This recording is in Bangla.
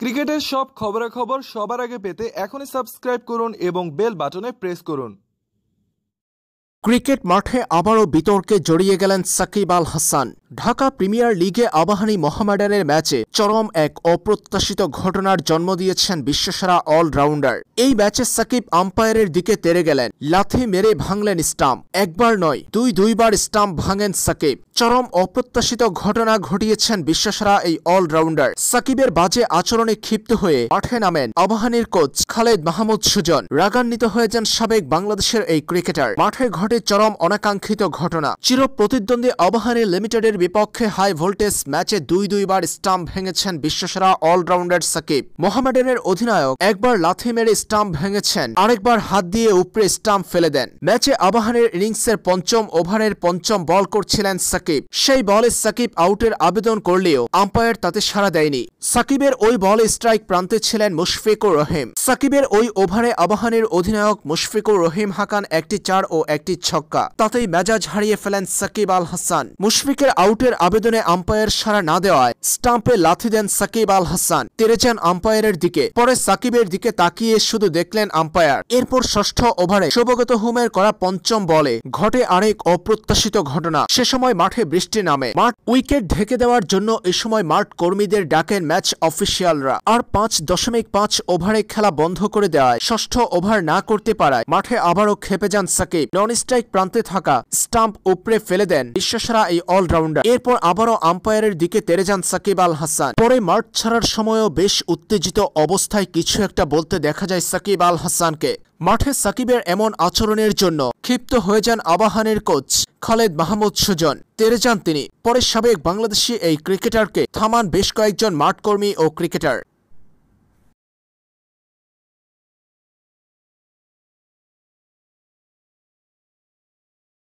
ক্রিকেটের সব খবরাখবর সবার আগে পেতে এখনই সাবস্ক্রাইব করুন এবং বেল বাটনে প্রেস করুন ক্রিকেট মাঠে আবারও বিতর্কে জড়িয়ে গেলেন সাকিব আল হাসান ঢাকা প্রিমিয়ার লিগে আবাহানী মহামেডানের ম্যাচে চরম এক অপ্রত্যাশিত ঘটনার জন্ম দিয়েছেন বিশ্বসেরা অলরাউন্ডার এই ম্যাচে সাকিব আম্পায়ারের দিকে তেরে গেলেন লাথি মেরে ভাঙলেন স্টাম্প একবার নয় দুই দুইবার স্টাম্প ভাঙেন সাকিব চরম অপ্রত্যাশিত ঘটনা ঘটিয়েছেন বিশ্বসেরা এই অলরাউন্ডার সাকিবের বাজে আচরণে ক্ষিপ্ত হয়ে মাঠে নামেন আবাহানীর কোচ খালেদ মাহমুদ সুজন রাগান্বিত হয়ে যান সাবেক বাংলাদেশের এই ক্রিকেটার মাঠে ঘটে চরম অনাকাঙ্ক্ষিত ঘটনা চির প্রতিদ্বন্দ্বী আবাহানী লিমিটেডের বিপক্ষে হাই ভোল্টেজ ম্যাচে দুই দুইবার স্টাম্প ভেঙেছেন বিশ্বসেরা অলরাউন্ডার সাকিব মোহামেডানের অধিনায়ক একবার লাথি মেরে স্টাম্প ভেঙেছেন আরেকবার হাত দিয়ে উপরে স্টাম্প ফেলে দেন ম্যাচে আবাহনের ইনিংসের পঞ্চম ওভারের পঞ্চম বল করছিলেন সাকিব সেই বলে সাকিব আউটের আবেদন করলেও আম্পায়ার তাতে সাড়া দেয়নি সাকিবের ওই বলে স্ট্রাইক প্রান্তে ছিলেন মুশফিকুর রহিম সাকিবের ওই ওভারে আবাহনের অধিনায়ক মুশফিকুর রহিম হাকান একটি চার ও একটি ছক্কা তাতেই মেজাজ হারিয়ে ফেলেন সাকিব আল হাসান মুশফিকের আউট আউটের আবেদনে আম্পায়ার সারা না দেওয়ায় স্টাম্পে লাথি দেন সাকিব আল হাসান তেরেছেন আম্পায়ারের দিকে পরে সাকিবের দিকে তাকিয়ে শুধু দেখলেন আম্পায়ার এরপর ষষ্ঠ ওভারে সবগত হুমের করা পঞ্চম বলে ঘটে আরেক অপ্রত্যাশিত ঘটনা সে সময় মাঠে বৃষ্টি নামে মাঠ উইকেট ঢেকে দেওয়ার জন্য এ সময় মাঠ কর্মীদের ডাকেন ম্যাচ অফিসিয়ালরা আর পাঁচ দশমিক পাঁচ ওভারে খেলা বন্ধ করে দেওয়ায় ষষ্ঠ ওভার না করতে পারায় মাঠে আবারও খেপে যান সাকিব নন স্ট্রাইক প্রান্তে থাকা স্টাম্প উপড়ে ফেলে দেন বিশ্বসেরা এই অলরাউন্ডার বোলাররা এরপর আবারও আম্পায়ারের দিকে তেরে যান সাকিব আল হাসান পরে মাঠ ছাড়ার সময়ও বেশ উত্তেজিত অবস্থায় কিছু একটা বলতে দেখা যায় সাকিব আল হাসানকে মাঠে সাকিবের এমন আচরণের জন্য ক্ষিপ্ত হয়ে যান আবাহানের কোচ খালেদ মাহমুদ সুজন তেরে যান তিনি পরে সাবেক বাংলাদেশি এই ক্রিকেটারকে থামান বেশ কয়েকজন মাঠকর্মী ও ক্রিকেটার